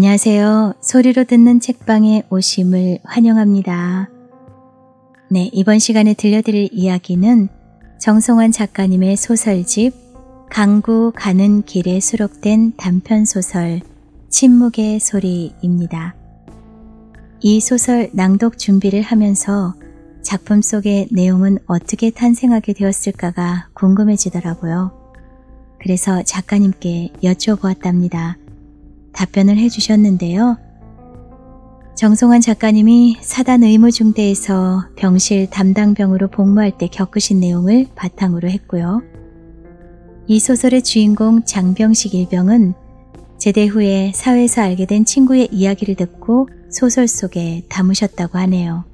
안녕하세요. 소리로 듣는 책방에 오심을 환영합니다. 네, 이번 시간에 들려드릴 이야기는 정성환 작가님의 소설집 강구 가는 길에 수록된 단편 소설 침묵의 소리입니다. 이 소설 낭독 준비를 하면서 작품 속의 내용은 어떻게 탄생하게 되었을까가 궁금해지더라고요. 그래서 작가님께 여쭤보았답니다. 답변을 해주셨는데요. 정송환 작가님이 사단 의무 중대에서 병실 담당병으로 복무할 때 겪으신 내용을 바탕으로 했고요. 이 소설의 주인공 장병식 일병은 제대 후에 사회에서 알게 된 친구의 이야기를 듣고 소설 속에 담으셨다고 하네요.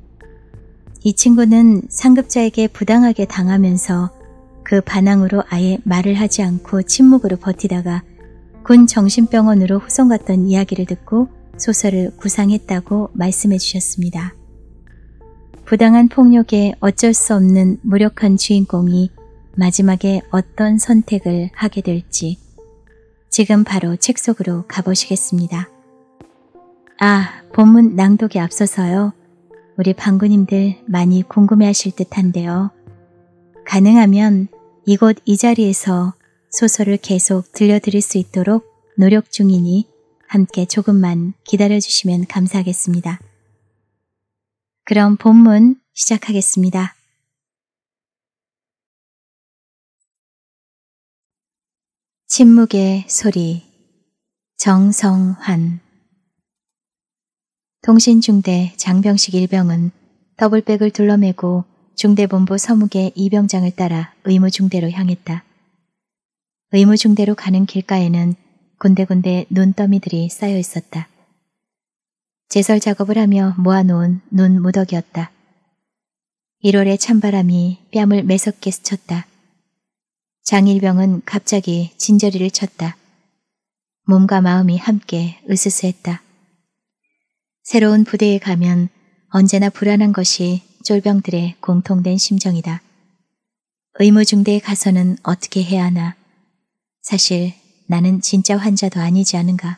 이 친구는 상급자에게 부당하게 당하면서 그 반항으로 아예 말을 하지 않고 침묵으로 버티다가 군 정신병원으로 후송갔던 이야기를 듣고 소설을 구상했다고 말씀해 주셨습니다. 부당한 폭력에 어쩔 수 없는 무력한 주인공이 마지막에 어떤 선택을 하게 될지 지금 바로 책 속으로 가보시겠습니다. 아, 본문 낭독에 앞서서요. 우리 방구님들 많이 궁금해 하실 듯 한데요. 가능하면 이곳 이 자리에서 소설을 계속 들려드릴 수 있도록 노력 중이니 함께 조금만 기다려주시면 감사하겠습니다. 그럼 본문 시작하겠습니다. 침묵의 소리 정성환 통신중대 장병식 일병은 더블백을 둘러매고 중대본부 서무계 이병장을 따라 의무중대로 향했다. 의무중대로 가는 길가에는 군데군데 눈더미들이 쌓여 있었다. 제설 작업을 하며 모아놓은 눈 무더기였다. 1월의 찬바람이 뺨을 매섭게 스쳤다. 장일병은 갑자기 진저리를 쳤다. 몸과 마음이 함께 으스스했다. 새로운 부대에 가면 언제나 불안한 것이 쫄병들의 공통된 심정이다. 의무중대에 가서는 어떻게 해야 하나. 사실 나는 진짜 환자도 아니지 않은가.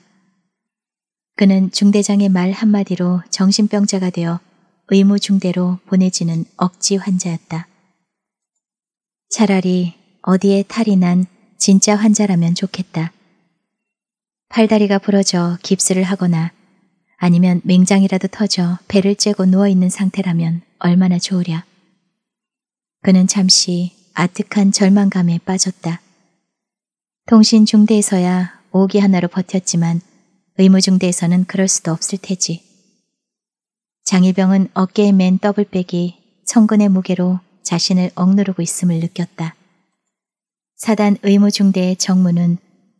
그는 중대장의 말 한마디로 정신병자가 되어 의무 중대로 보내지는 억지 환자였다. 차라리 어디에 탈이 난 진짜 환자라면 좋겠다. 팔다리가 부러져 깁스를 하거나 아니면 맹장이라도 터져 배를 째고 누워있는 상태라면 얼마나 좋으랴. 그는 잠시 아득한 절망감에 빠졌다. 통신 중대에서야 오기 하나로 버텼지만 의무 중대에서는 그럴 수도 없을 테지. 장일병은 어깨에 맨 더블백이 천근의 무게로 자신을 억누르고 있음을 느꼈다. 사단 의무 중대의 정문은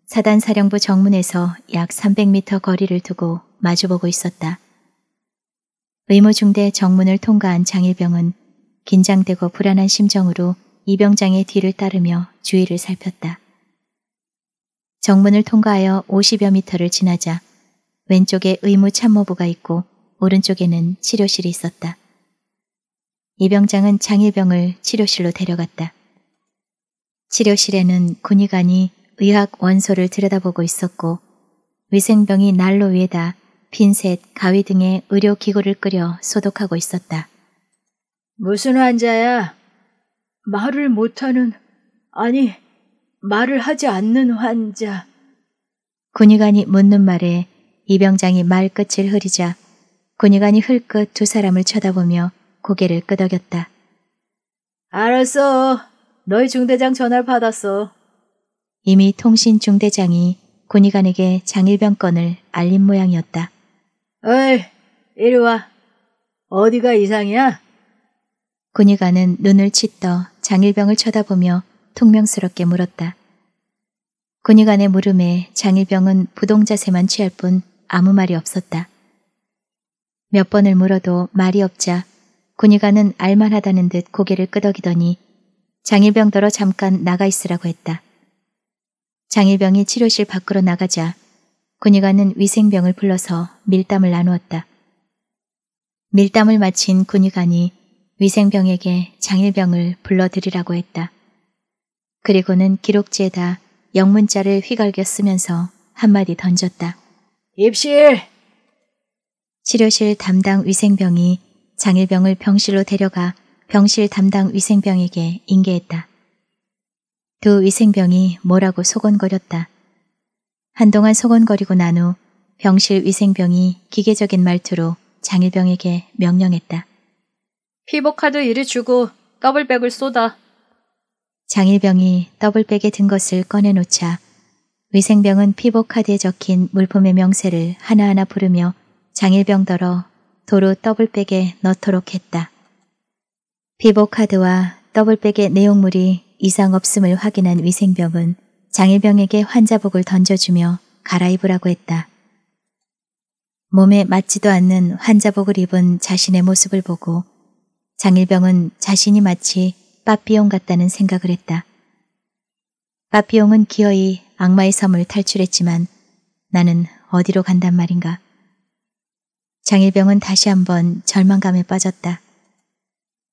사단 사령부 정문에서 약 300m 거리를 두고 마주보고 있었다. 의무 중대 정문을 통과한 장일병은 긴장되고 불안한 심정으로 이병장의 뒤를 따르며 주위를 살폈다. 정문을 통과하여 50여 미터를 지나자 왼쪽에 의무 참모부가 있고 오른쪽에는 치료실이 있었다. 이병장은 장일병을 치료실로 데려갔다. 치료실에는 군의관이 의학 원소를 들여다보고 있었고 위생병이 난로 위에다 핀셋, 가위 등의 의료기구를 끓여 소독하고 있었다. 무슨 환자야? 말을 못하는, 아니, 말을 하지 않는 환자. 군의관이 묻는 말에 이병장이 말끝을 흐리자 군의관이 흘끗 두 사람을 쳐다보며 고개를 끄덕였다. 알았어. 너희 중대장 전화를 받았어. 이미 통신 중대장이 군의관에게 장일병 권을 알린 모양이었다. 어이, 이리 와. 어디가 이상이야? 군의관은 눈을 치떠 장일병을 쳐다보며 퉁명스럽게 물었다. 군의관의 물음에 장일병은 부동자세만 취할 뿐 아무 말이 없었다. 몇 번을 물어도 말이 없자 군의관은 알만하다는 듯 고개를 끄덕이더니 장일병더러 잠깐 나가 있으라고 했다. 장일병이 치료실 밖으로 나가자 군의관은 위생병을 불러서 밀담을 나누었다. 밀담을 마친 군의관이 위생병에게 장일병을 불러들이라고 했다. 그리고는 기록지에다 영문자를 휘갈겨 쓰면서 한마디 던졌다. 입실! 치료실 담당 위생병이 장일병을 병실로 데려가 병실 담당 위생병에게 인계했다. 두 위생병이 뭐라고 소곤거렸다. 한동안 소곤거리고 난 후 병실 위생병이 기계적인 말투로 장일병에게 명령했다. 피보카드 이리 주고 까불백을 쏟아. 장일병이 더블백에 든 것을 꺼내놓자 위생병은 피복카드에 적힌 물품의 명세를 하나하나 부르며 장일병더러 도로 더블백에 넣도록 했다. 피복카드와 더블백의 내용물이 이상 없음을 확인한 위생병은 장일병에게 환자복을 던져주며 갈아입으라고 했다. 몸에 맞지도 않는 환자복을 입은 자신의 모습을 보고 장일병은 자신이 마치 빠삐용 같다는 생각을 했다. 빠삐용은 기어이 악마의 섬을 탈출했지만 나는 어디로 간단 말인가. 장일병은 다시 한번 절망감에 빠졌다.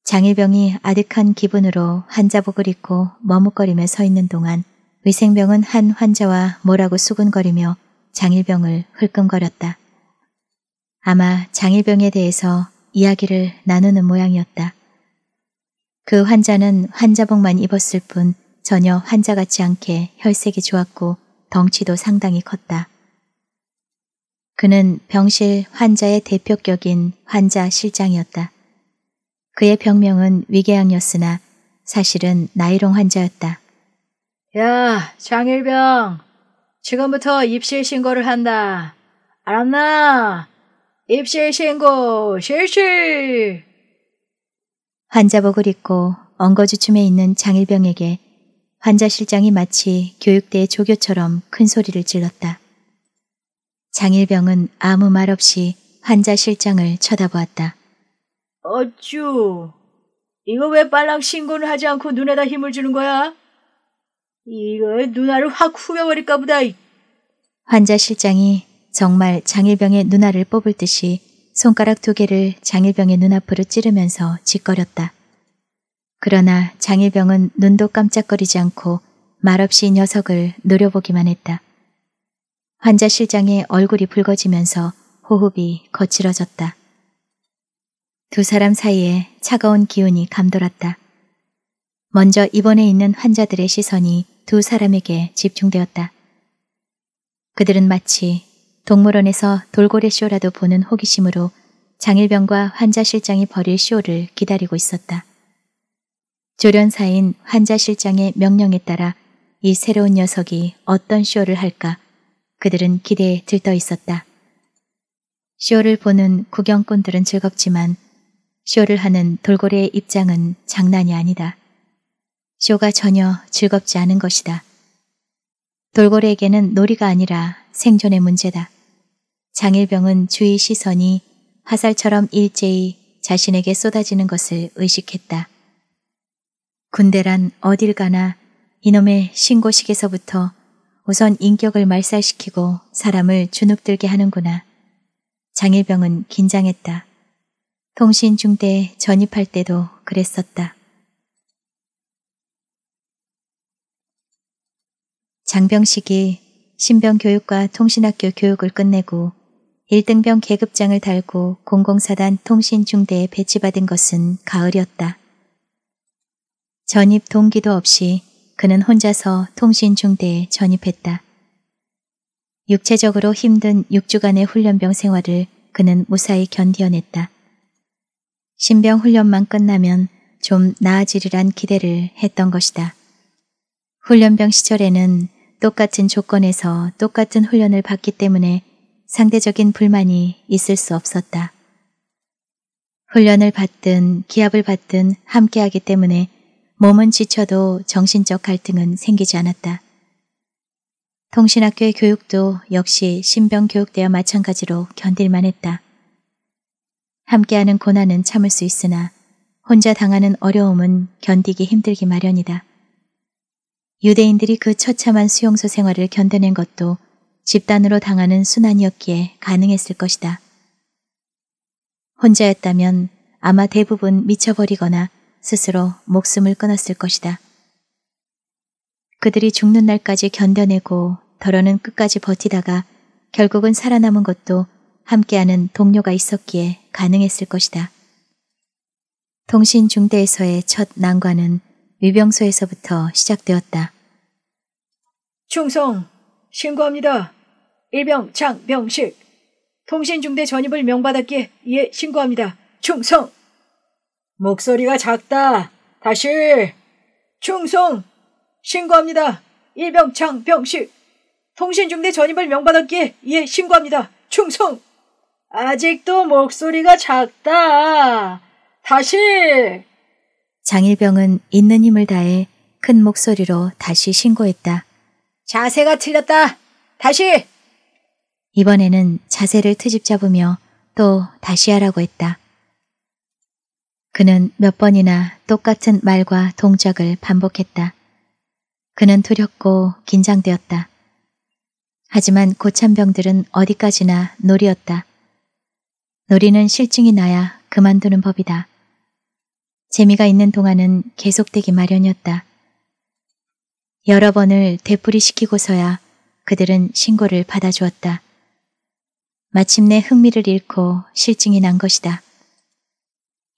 장일병이 아득한 기분으로 환자복을 입고 머뭇거리며 서 있는 동안 위생병은 한 환자와 뭐라고 수근거리며 장일병을 흘끔거렸다. 아마 장일병에 대해서 이야기를 나누는 모양이었다. 그 환자는 환자복만 입었을 뿐 전혀 환자 같지 않게 혈색이 좋았고 덩치도 상당히 컸다. 그는 병실 환자의 대표격인 환자 실장이었다. 그의 병명은 위궤양이었으나 사실은 나이롱 환자였다. 야, 장일병. 지금부터 입실 신고를 한다. 알았나? 입실 신고 실실 환자복을 입고 엉거주춤에 있는 장일병에게 환자실장이 마치 교육대의 조교처럼 큰 소리를 질렀다. 장일병은 아무 말 없이 환자실장을 쳐다보았다. 어쭈, 이거 왜 빨랑 신고를 하지 않고 눈에다 힘을 주는 거야? 이거 누나를 확 후벼버릴까 보다. 환자실장이 정말 장일병의 누나를 뽑을 듯이 손가락 두 개를 장일병의 눈앞으로 찌르면서 짓거렸다. 그러나 장일병은 눈도 깜짝거리지 않고 말없이 녀석을 노려보기만 했다. 환자실장의 얼굴이 붉어지면서 호흡이 거칠어졌다. 두 사람 사이에 차가운 기운이 감돌았다. 먼저 입원해 있는 환자들의 시선이 두 사람에게 집중되었다. 그들은 마치 동물원에서 돌고래 쇼라도 보는 호기심으로 장일병과 환자실장이 벌일 쇼를 기다리고 있었다. 조련사인 환자실장의 명령에 따라 이 새로운 녀석이 어떤 쇼를 할까 그들은 기대에 들떠 있었다. 쇼를 보는 구경꾼들은 즐겁지만 쇼를 하는 돌고래의 입장은 장난이 아니다. 쇼가 전혀 즐겁지 않은 것이다. 돌고래에게는 놀이가 아니라 생존의 문제다. 장일병은 주의 시선이 화살처럼 일제히 자신에게 쏟아지는 것을 의식했다. 군대란 어딜 가나 이놈의 신고식에서부터 우선 인격을 말살시키고 사람을 주눅들게 하는구나. 장일병은 긴장했다. 통신 중대에 전입할 때도 그랬었다. 장병식이 신병교육과 통신학교 교육을 끝내고 1등병 계급장을 달고 공공사단 통신중대에 배치받은 것은 가을이었다. 전입 동기도 없이 그는 혼자서 통신중대에 전입했다. 육체적으로 힘든 6주간의 훈련병 생활을 그는 무사히 견디어냈다. 신병 훈련만 끝나면 좀 나아지리란 기대를 했던 것이다. 훈련병 시절에는 똑같은 조건에서 똑같은 훈련을 받기 때문에 상대적인 불만이 있을 수 없었다. 훈련을 받든 기합을 받든 함께하기 때문에 몸은 지쳐도 정신적 갈등은 생기지 않았다. 통신학교의 교육도 역시 신병교육대와 마찬가지로 견딜만 했다. 함께하는 고난은 참을 수 있으나 혼자 당하는 어려움은 견디기 힘들기 마련이다. 유대인들이 그 처참한 수용소 생활을 견뎌낸 것도 집단으로 당하는 순환이었기에 가능했을 것이다. 혼자였다면 아마 대부분 미쳐버리거나 스스로 목숨을 끊었을 것이다. 그들이 죽는 날까지 견뎌내고 더러는 끝까지 버티다가 결국은 살아남은 것도 함께하는 동료가 있었기에 가능했을 것이다. 통신 중대에서의 첫 난관은 위병소에서부터 시작되었다. 충성! 신고합니다. 일병 장병식 통신 중대 전입을 명받았기에 이에 신고합니다. 충성! 목소리가 작다. 다시! 충성! 신고합니다. 일병 장병식. 통신 중대 전입을 명받았기에 이에 신고합니다. 충성! 아직도 목소리가 작다. 다시! 장일병은 있는 힘을 다해 큰 목소리로 다시 신고했다. 자세가 틀렸다. 다시! 이번에는 자세를 트집 잡으며 또 다시 하라고 했다. 그는 몇 번이나 똑같은 말과 동작을 반복했다. 그는 두렵고 긴장되었다. 하지만 고참병들은 어디까지나 놀이였다. 놀이는 실증이 나야 그만두는 법이다. 재미가 있는 동안은 계속되기 마련이었다. 여러 번을 되풀이시키고서야 그들은 신고를 받아주었다. 마침내 흥미를 잃고 실증이 난 것이다.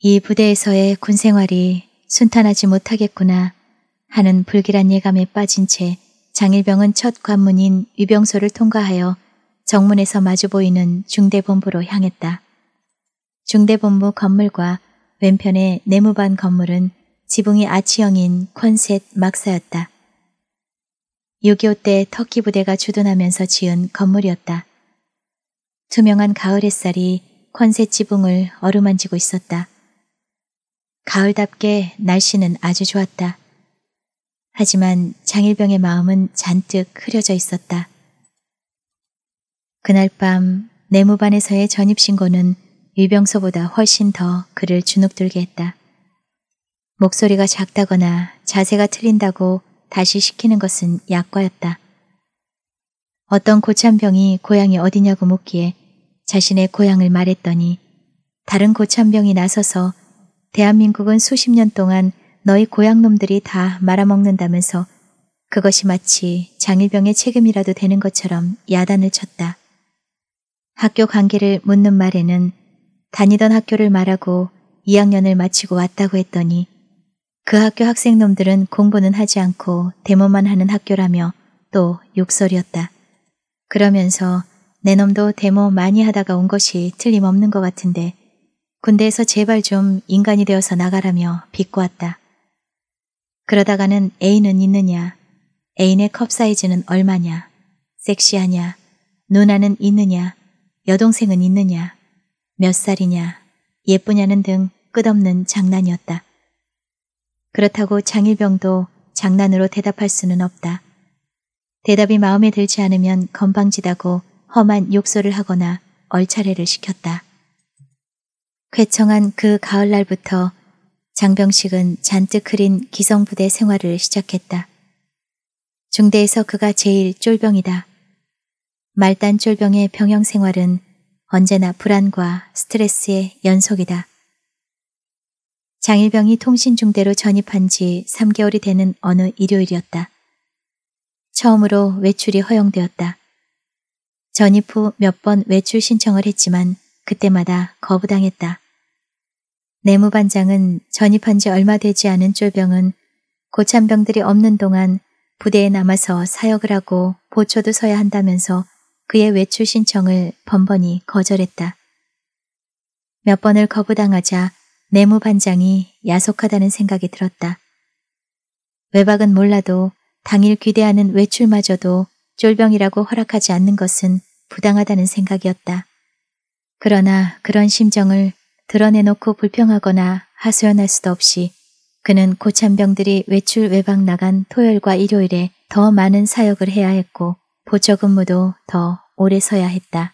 이 부대에서의 군 생활이 순탄하지 못하겠구나 하는 불길한 예감에 빠진 채 장일병은 첫 관문인 유병소를 통과하여 정문에서 마주 보이는 중대본부로 향했다. 중대본부 건물과 왼편의 내무반 건물은 지붕이 아치형인 콘셋 막사였다. 6.25때 터키 부대가 주둔하면서 지은 건물이었다. 투명한 가을 햇살이 권세 지붕을 어루만지고 있었다. 가을답게 날씨는 아주 좋았다. 하지만 장일병의 마음은 잔뜩 흐려져 있었다. 그날 밤 내무반에서의 전입신고는 위병소보다 훨씬 더 그를 주눅들게 했다. 목소리가 작다거나 자세가 틀린다고 다시 시키는 것은 약과였다. 어떤 고참병이 고향이 어디냐고 묻기에 자신의 고향을 말했더니 다른 고참병이 나서서 대한민국은 수십 년 동안 너희 고향놈들이 다 말아먹는다면서 그것이 마치 장일병의 책임이라도 되는 것처럼 야단을 쳤다. 학교 관계를 묻는 말에는 다니던 학교를 말하고 2학년을 마치고 왔다고 했더니 그 학교 학생놈들은 공부는 하지 않고 데모만 하는 학교라며 또 욕설이었다. 그러면서 내 놈도 데모 많이 하다가 온 것이 틀림없는 것 같은데 군대에서 제발 좀 인간이 되어서 나가라며 비꼬았다. 그러다가는 애인은 있느냐? 애인의 컵 사이즈는 얼마냐? 섹시하냐? 누나는 있느냐? 여동생은 있느냐? 몇 살이냐? 예쁘냐는 등 끝없는 장난이었다. 그렇다고 장일병도 장난으로 대답할 수는 없다. 대답이 마음에 들지 않으면 건방지다고 험한 욕설을 하거나 얼차례를 시켰다. 쾌청한그 가을날부터 장병식은 잔뜩 흐린 기성부대 생활을 시작했다. 중대에서 그가 제일 쫄병이다. 말단 쫄병의 병영 생활은 언제나 불안과 스트레스의 연속이다. 장일병이 통신 중대로 전입한 지 3개월이 되는 어느 일요일이었다. 처음으로 외출이 허용되었다. 전입 후 몇 번 외출 신청을 했지만 그때마다 거부당했다. 내무반장은 전입한 지 얼마 되지 않은 쫄병은 고참병들이 없는 동안 부대에 남아서 사역을 하고 보초도 서야 한다면서 그의 외출 신청을 번번이 거절했다. 몇 번을 거부당하자 내무반장이 야속하다는 생각이 들었다. 외박은 몰라도 당일 귀대하는 외출마저도 쫄병이라고 허락하지 않는 것은 부당하다는 생각이었다. 그러나 그런 심정을 드러내놓고 불평하거나 하소연할 수도 없이 그는 고참병들이 외출 외박 나간 토요일과 일요일에 더 많은 사역을 해야 했고 보조 근무도 더 오래 서야 했다.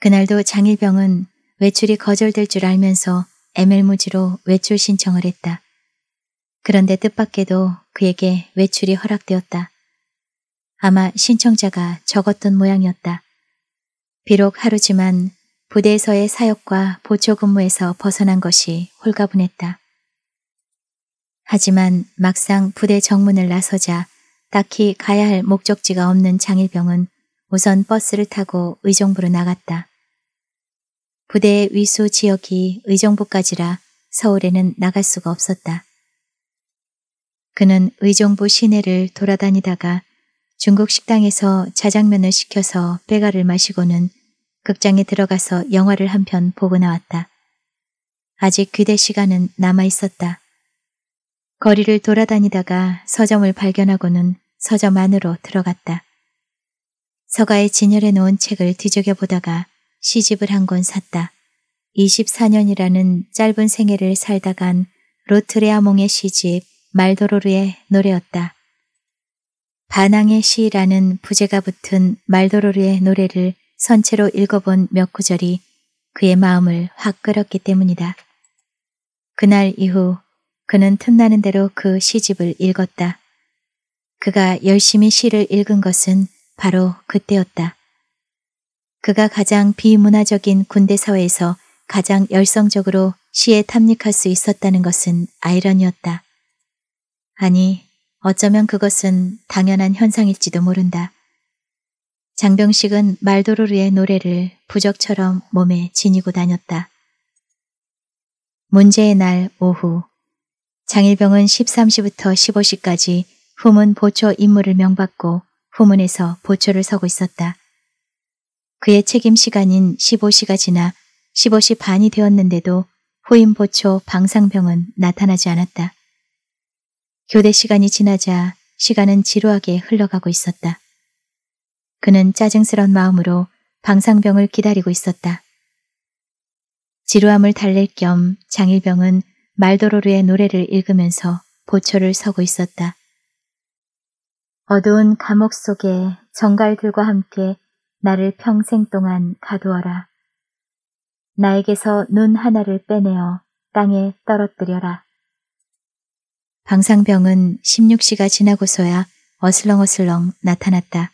그날도 장일병은 외출이 거절될 줄 알면서 애멜무지로 외출 신청을 했다. 그런데 뜻밖에도 그에게 외출이 허락되었다. 아마 신청자가 적었던 모양이었다. 비록 하루지만 부대에서의 사역과 보초 근무에서 벗어난 것이 홀가분했다. 하지만 막상 부대 정문을 나서자 딱히 가야 할 목적지가 없는 장일병은 우선 버스를 타고 의정부로 나갔다. 부대의 위수 지역이 의정부까지라 서울에는 나갈 수가 없었다. 그는 의정부 시내를 돌아다니다가 중국 식당에서 자장면을 시켜서 빼가를 마시고는 극장에 들어가서 영화를 한 편 보고 나왔다. 아직 귀대 시간은 남아 있었다. 거리를 돌아다니다가 서점을 발견하고는 서점 안으로 들어갔다. 서가에 진열해 놓은 책을 뒤적여 보다가 시집을 한 권 샀다. 24년이라는 짧은 생애를 살다 간 로트레아몽의 시집 말도로르의 노래였다. 반항의 시라는 부제가 붙은 말도로르의 노래를 선체로 읽어본 몇 구절이 그의 마음을 확 끌었기 때문이다. 그날 이후 그는 틈나는 대로 그 시집을 읽었다. 그가 열심히 시를 읽은 것은 바로 그때였다. 그가 가장 비문화적인 군대 사회에서 가장 열성적으로 시에 탐닉할 수 있었다는 것은 아이러니였다. 아니, 어쩌면 그것은 당연한 현상일지도 모른다. 장병식은 말도르르의 노래를 부적처럼 몸에 지니고 다녔다. 문제의 날 오후 장일병은 13시부터 15시까지 후문 보초 임무를 명받고 후문에서 보초를 서고 있었다. 그의 책임 시간인 15시가 지나 15시 반이 되었는데도 후임보초 방상병은 나타나지 않았다. 교대 시간이 지나자 시간은 지루하게 흘러가고 있었다. 그는 짜증스런 마음으로 방상병을 기다리고 있었다. 지루함을 달랠 겸 장일병은 말도로르의 노래를 읽으면서 보초를 서고 있었다. 어두운 감옥 속에 정갈들과 함께 나를 평생 동안 가두어라. 나에게서 눈 하나를 빼내어 땅에 떨어뜨려라. 방상병은 16시가 지나고서야 어슬렁어슬렁 나타났다.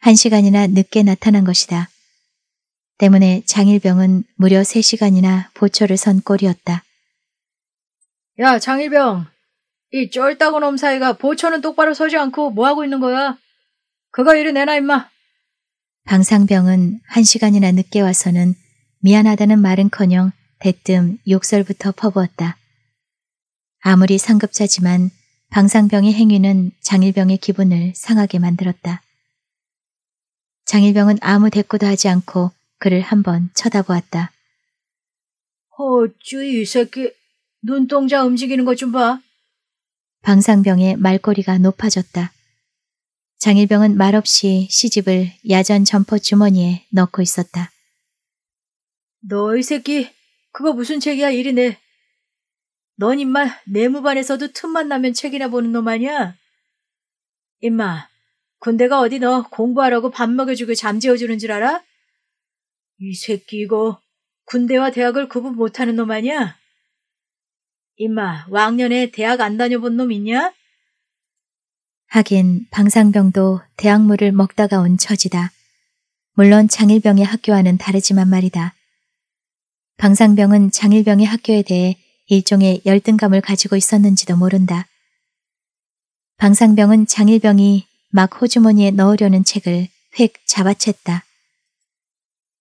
한 시간이나 늦게 나타난 것이다. 때문에 장일병은 무려 3시간이나 보초를 선 꼴이었다. 야 장일병, 이 쫄따구 놈 사이가 보초는 똑바로 서지 않고 뭐하고 있는 거야? 그거 이리 내놔 임마. 방상병은 한 시간이나 늦게 와서는 미안하다는 말은커녕 대뜸 욕설부터 퍼부었다. 아무리 상급자지만 방상병의 행위는 장일병의 기분을 상하게 만들었다. 장일병은 아무 대꾸도 하지 않고 그를 한번 쳐다보았다. 어쭈이 새끼 눈동자 움직이는 것 좀 봐. 방상병의 말꼬리가 높아졌다. 장일병은 말없이 시집을 야전 점퍼 주머니에 넣고 있었다. 너 이 새끼 그거 무슨 책이야 이리 내. 넌 임마 내무반에서도 틈만 나면 책이나 보는 놈 아니야? 임마 군대가 어디 너 공부하라고 밥 먹여주고 잠재워주는 줄 알아? 이 새끼 이거 군대와 대학을 구분 못하는 놈 아니야? 임마 왕년에 대학 안 다녀본 놈 있냐? 하긴 방상병도 대학물을 먹다가 온 처지다. 물론 장일병의 학교와는 다르지만 말이다. 방상병은 장일병의 학교에 대해 일종의 열등감을 가지고 있었는지도 모른다. 방상병은 장일병이 막 호주머니에 넣으려는 책을 획 잡아챘다.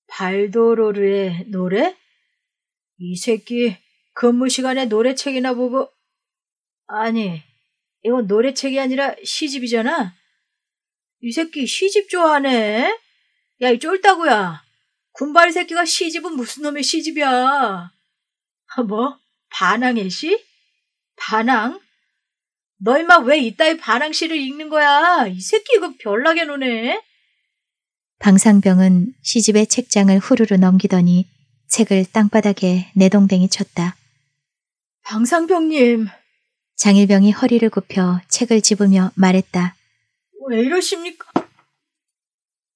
발도로르의 노래? 이 새끼 근무 시간에 노래책이나 보고 아니 이건 노래책이 아니라 시집이잖아. 이 새끼 시집 좋아하네. 야, 이 쫄따구야. 군바리 새끼가 시집은 무슨 놈의 시집이야. 아, 뭐? 반항의 시? 반항? 너 임마 왜 이따위 반항시를 읽는 거야? 이 새끼 이거 별나게 노네. 방상병은 시집의 책장을 후루루 넘기더니 책을 땅바닥에 내동댕이 쳤다. 방상병님, 장일병이 허리를 굽혀 책을 집으며 말했다. 왜 이러십니까?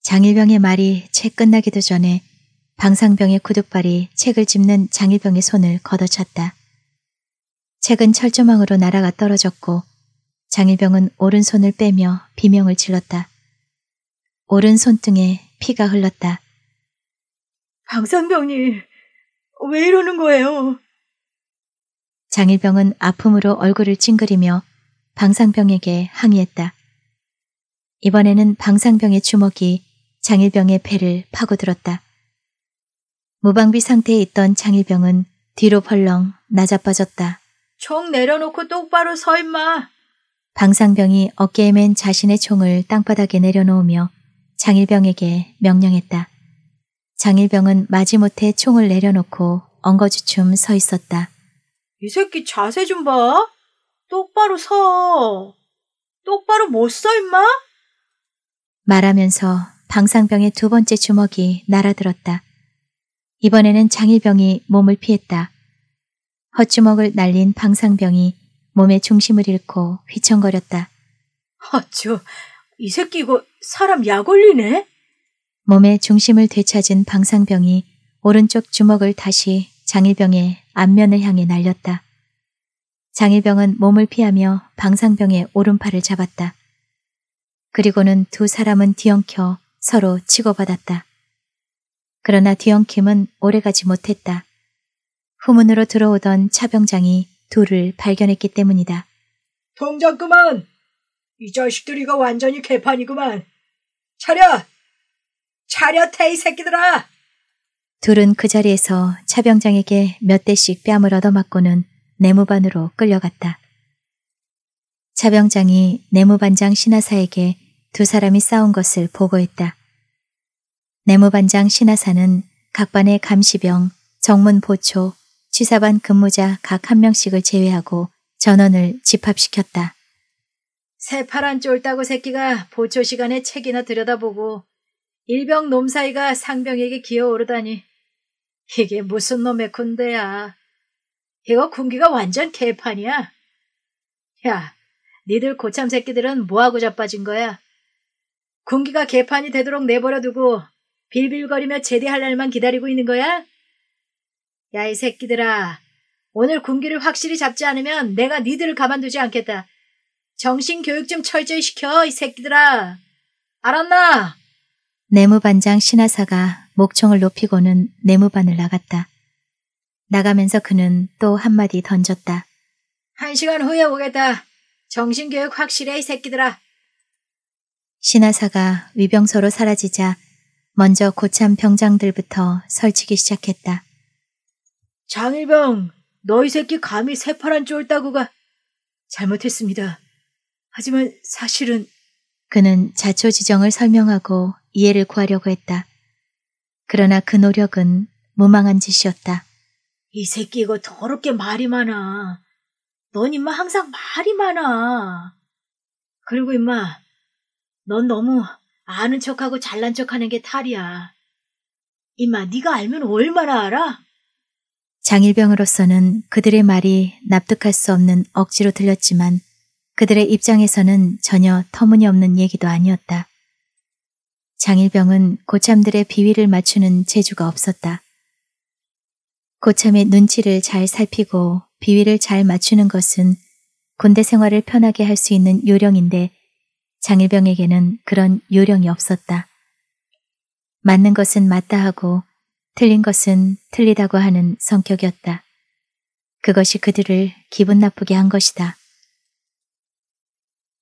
장일병의 말이 책 끝나기도 전에 방상병의 구둣발이 책을 집는 장일병의 손을 걷어찼다. 책은 철조망으로 날아가 떨어졌고 장일병은 오른손을 빼며 비명을 질렀다. 오른손등에 피가 흘렀다. 방상병님, 왜 이러는 거예요? 장일병은 아픔으로 얼굴을 찡그리며 방상병에게 항의했다. 이번에는 방상병의 주먹이 장일병의 배를 파고들었다. 무방비 상태에 있던 장일병은 뒤로 펄렁 나자빠졌다. 총 내려놓고 똑바로 서 임마. 방상병이 어깨에 맨 자신의 총을 땅바닥에 내려놓으며 장일병에게 명령했다. 장일병은 마지못해 총을 내려놓고 엉거주춤 서 있었다. 이 새끼 자세 좀 봐. 똑바로 서. 똑바로 못 서, 임마? 말하면서 방상병의 두 번째 주먹이 날아들었다. 이번에는 장일병이 몸을 피했다. 헛주먹을 날린 방상병이 몸의 중심을 잃고 휘청거렸다. 어쭈, 이 새끼 이거 사람 약 올리네? 몸의 중심을 되찾은 방상병이 오른쪽 주먹을 다시 장일병의 안면을 향해 날렸다. 장일병은 몸을 피하며 방상병의 오른팔을 잡았다. 그리고는 두 사람은 뒤엉켜 서로 치고받았다. 그러나 뒤엉킴은 오래가지 못했다. 후문으로 들어오던 차병장이 둘을 발견했기 때문이다. 동전 그만! 이 자식들 이가 완전히 개판이구만. 차려! 차려 태이 새끼들아! 둘은 그 자리에서 차병장에게 몇 대씩 뺨을 얻어맞고는 내무반으로 끌려갔다. 차병장이 내무반장 신하사에게 두 사람이 싸운 것을 보고했다. 내무반장 신하사는 각반의 감시병, 정문 보초, 취사반 근무자 각 한 명씩을 제외하고 전원을 집합시켰다. 새파란 쫄따구 새끼가 보초 시간에 책이나 들여다보고 일병 놈 사이가 상병에게 기어오르다니 이게 무슨 놈의 군대야. 이거 군기가 완전 개판이야. 야, 니들 고참 새끼들은 뭐하고 자빠진 거야? 군기가 개판이 되도록 내버려두고 빌빌거리며 제대할 날만 기다리고 있는 거야? 야, 이 새끼들아. 오늘 군기를 확실히 잡지 않으면 내가 니들을 가만두지 않겠다. 정신교육 좀 철저히 시켜, 이 새끼들아. 알았나? 내무반장 신하사가 목청을 높이고는 내무반을 나갔다. 나가면서 그는 또 한마디 던졌다. 한 시간 후에 오겠다. 정신교육 확실해, 이 새끼들아. 신하사가 위병소로 사라지자 먼저 고참 병장들부터 설치기 시작했다. 장일병, 너희 새끼 감히 새파란 쫄따구가 잘못했습니다. 하지만 사실은 그는 자초지정을 설명하고 이해를 구하려고 했다. 그러나 그 노력은 무망한 짓이었다. 이 새끼 이거 더럽게 말이 많아. 넌 임마 항상 말이 많아. 그리고 임마, 넌 너무 아는 척하고 잘난 척하는 게 탈이야. 임마, 네가 알면 얼마나 알아? 장일병으로서는 그들의 말이 납득할 수 없는 억지로 들렸지만 그들의 입장에서는 전혀 터무니없는 얘기도 아니었다. 장일병은 고참들의 비위를 맞추는 재주가 없었다. 고참의 눈치를 잘 살피고 비위를 잘 맞추는 것은 군대 생활을 편하게 할 수 있는 요령인데 장일병에게는 그런 요령이 없었다. 맞는 것은 맞다 하고 틀린 것은 틀리다고 하는 성격이었다. 그것이 그들을 기분 나쁘게 한 것이다.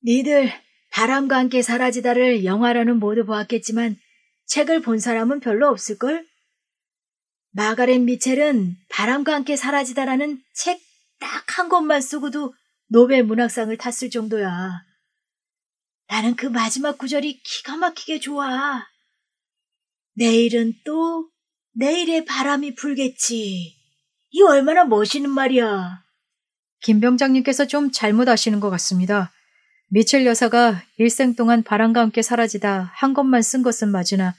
니들 바람과 함께 사라지다를 영화로는 모두 보았겠지만 책을 본 사람은 별로 없을걸? 마가렛 미첼은 바람과 함께 사라지다라는 책 딱 한 권만 쓰고도 노벨 문학상을 탔을 정도야. 나는 그 마지막 구절이 기가 막히게 좋아. 내일은 또 내일의 바람이 불겠지. 이 얼마나 멋있는 말이야. 김 병장님께서 좀 잘못 아시는 것 같습니다. 미첼 여사가 일생 동안 바람과 함께 사라지다 한것만쓴 것은 맞으나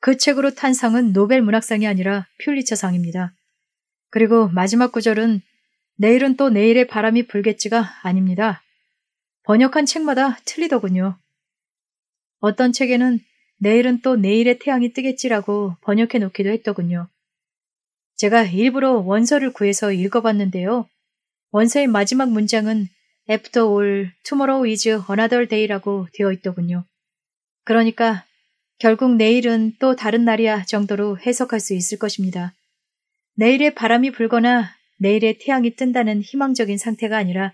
그 책으로 탄 상은 노벨 문학상이 아니라 퓰리처상입니다. 그리고 마지막 구절은 내일은 또 내일의 바람이 불겠지가 아닙니다. 번역한 책마다 틀리더군요. 어떤 책에는 내일은 또 내일의 태양이 뜨겠지라고 번역해 놓기도 했더군요. 제가 일부러 원서를 구해서 읽어봤는데요. 원서의 마지막 문장은 애프터 올 투모로우 t 즈 m o r 데이라고 되어 있더군요. 그러니까 결국 내일은 또 다른 날이야 정도로 해석할 수 있을 것입니다. 내일의 바람이 불거나 내일의 태양이 뜬다는 희망적인 상태가 아니라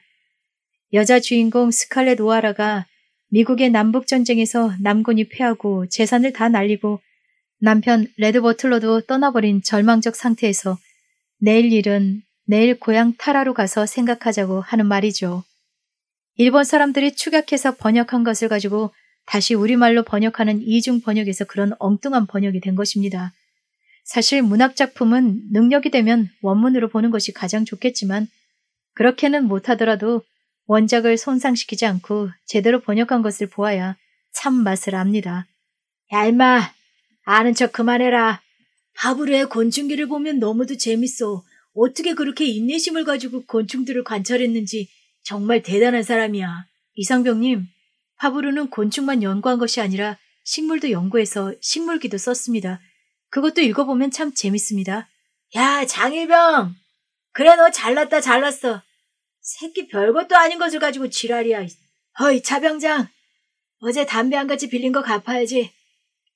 여자 주인공 스칼렛 오하라가 미국의 남북전쟁에서 남군이 패하고 재산을 다 날리고 남편 레드 버틀러도 떠나버린 절망적 상태에서 내일 일은 내일 고향 타라로 가서 생각하자고 하는 말이죠. 일본 사람들이 축약해서 번역한 것을 가지고 다시 우리말로 번역하는 이중 번역에서 그런 엉뚱한 번역이 된 것입니다. 사실 문학작품은 능력이 되면 원문으로 보는 것이 가장 좋겠지만 그렇게는 못하더라도 원작을 손상시키지 않고 제대로 번역한 것을 보아야 참맛을 압니다. 야 임마 아는 척 그만해라. 하부르의 곤충기를 보면 너무도 재밌어. 어떻게 그렇게 인내심을 가지고 곤충들을 관찰했는지 정말 대단한 사람이야. 이상병님, 파브르는 곤충만 연구한 것이 아니라 식물도 연구해서 식물기도 썼습니다. 그것도 읽어보면 참 재밌습니다. 야, 장일병! 그래, 너 잘났다, 잘났어. 새끼 별것도 아닌 것을 가지고 지랄이야. 허이, 차병장. 어제 담배 한 가지 빌린 거 갚아야지.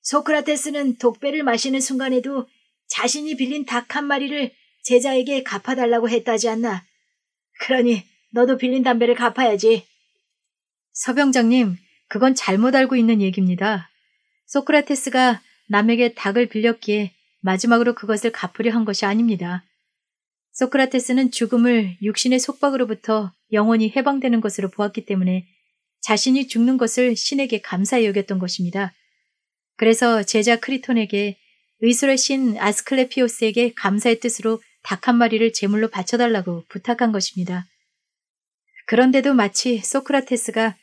소크라테스는 독배를 마시는 순간에도 자신이 빌린 닭 한 마리를 제자에게 갚아달라고 했다지 않나. 그러니 너도 빌린 담배를 갚아야지. 서병장님, 그건 잘못 알고 있는 얘기입니다. 소크라테스가 남에게 닭을 빌렸기에 마지막으로 그것을 갚으려 한 것이 아닙니다. 소크라테스는 죽음을 육신의 속박으로부터 영원히 해방되는 것으로 보았기 때문에 자신이 죽는 것을 신에게 감사히 여겼던 것입니다. 그래서 제자 크리톤에게 의술의 신 아스클레피오스에게 감사의 뜻으로 닭 한 마리를 제물로 바쳐달라고 부탁한 것입니다. 그런데도 마치 소크라테스가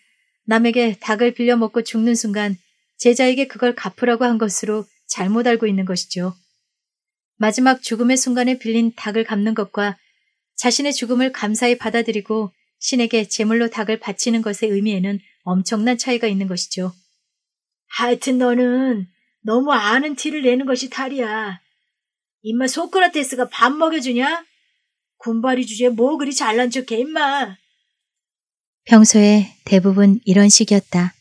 남에게 닭을 빌려 먹고 죽는 순간 제자에게 그걸 갚으라고 한 것으로 잘못 알고 있는 것이죠. 마지막 죽음의 순간에 빌린 닭을 갚는 것과 자신의 죽음을 감사히 받아들이고 신에게 제물로 닭을 바치는 것의 의미에는 엄청난 차이가 있는 것이죠. 하여튼 너는 너무 아는 티를 내는 것이 탈이야. 임마 소크라테스가 밥 먹여주냐? 군바리 주제에 뭐 그리 잘난 척해 임마. 평소에 대부분 이런 식이었다.